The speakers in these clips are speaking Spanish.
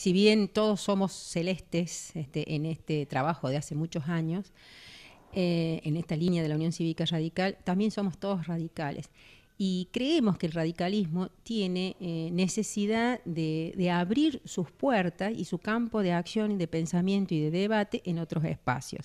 si bien todos somos celestes este, en este trabajo de hace muchos años, eh, en esta línea de la Unión Cívica Radical, también somos todos radicales. Y creemos que el radicalismo tiene eh, necesidad de, abrir sus puertas y su campo de acción y de pensamiento y de debate en otros espacios.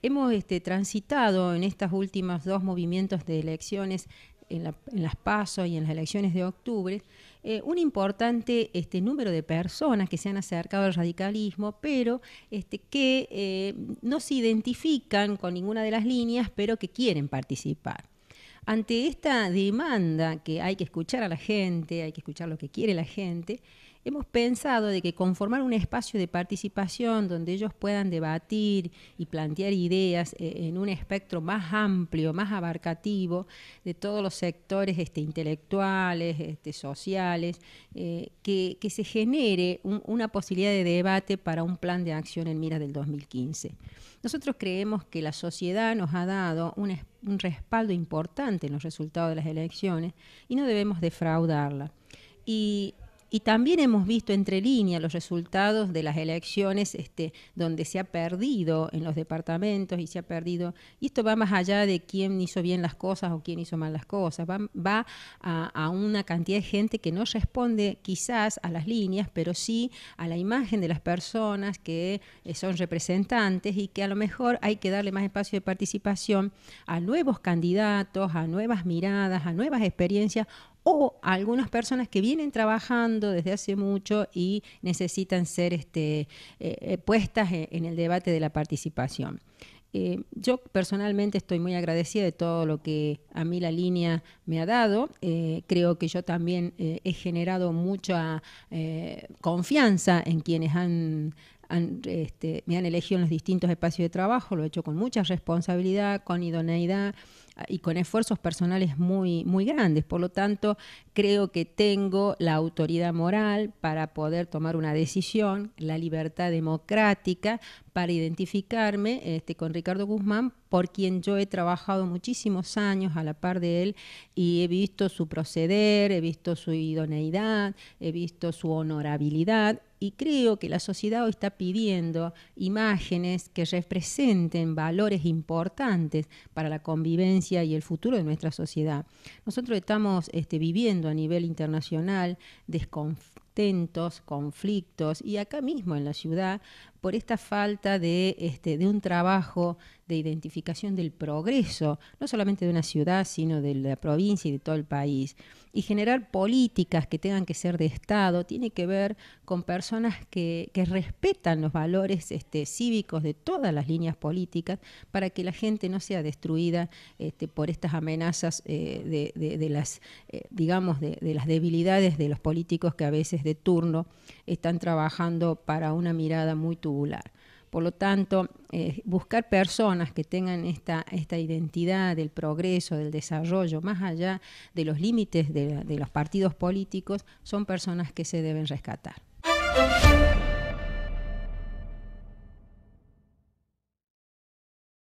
Hemos este, transitado en estos últimos dos movimientos de elecciones en, las pasos y en las elecciones de octubre, eh, un importante este, número de personas que se han acercado al radicalismo, pero este, que eh, no se identifican con ninguna de las líneas, pero que quieren participar. Ante esta demanda que hay que escuchar a la gente, hay que escuchar lo que quiere la gente, hemos pensado de que conformar un espacio de participación donde ellos puedan debatir y plantear ideas eh, en un espectro más amplio, más abarcativo de todos los sectores este, intelectuales, este, sociales, eh, que, se genere una posibilidad de debate para un plan de acción en mira del 2015. Nosotros creemos que la sociedad nos ha dado un, respaldo importante en los resultados de las elecciones y no debemos defraudarla. Y y también hemos visto entre líneas los resultados de las elecciones este, donde se ha perdido en los departamentos y se ha perdido, y esto va más allá de quién hizo bien las cosas o quién hizo mal las cosas, va, a, una cantidad de gente que no responde quizás a las líneas, pero sí a la imagen de las personas que eh, son representantes y que a lo mejor hay que darle más espacio de participación a nuevos candidatos, a nuevas miradas, a nuevas experiencias o algunas personas que vienen trabajando desde hace mucho y necesitan ser este, eh, eh, puestas e-, en el debate de la participación. Eh, yo personalmente estoy muy agradecida de todo lo que a mí la línea me ha dado. creo que yo también he generado mucha confianza en quienes este, me han elegido en los distintos espacios de trabajo. Lo he hecho con mucha responsabilidad, con idoneidad y con esfuerzos personales muy, muy grandes. Por lo tanto, creo que tengo la autoridad moral para poder tomar una decisión, la libertad democrática para identificarme este, con Ricardo Guzmán por quien yo he trabajado muchísimos años a la par de él y he visto su proceder, he visto su idoneidad, he visto su honorabilidad y creo que la sociedad hoy está pidiendo imágenes que representen valores importantes para la convivencia y el futuro de nuestra sociedad. Nosotros estamos este, viviendo a nivel internacional descontentos, conflictos y acá mismo en la ciudad por esta falta de, este, de un trabajo de identificación del progreso, no solamente de una ciudad, sino de la provincia y de todo el país. Y generar políticas que tengan que ser de Estado tiene que ver con personas que, respetan los valores este, cívicos de todas las líneas políticas para que la gente no sea destruida este, por estas amenazas eh, de, las, eh, digamos, de, las debilidades de los políticos que a veces de turno están trabajando para una mirada muy por lo tanto, eh, buscar personas que tengan esta, identidad del progreso, del desarrollo, más allá de los límites de, de los partidos políticos, son personas que se deben rescatar.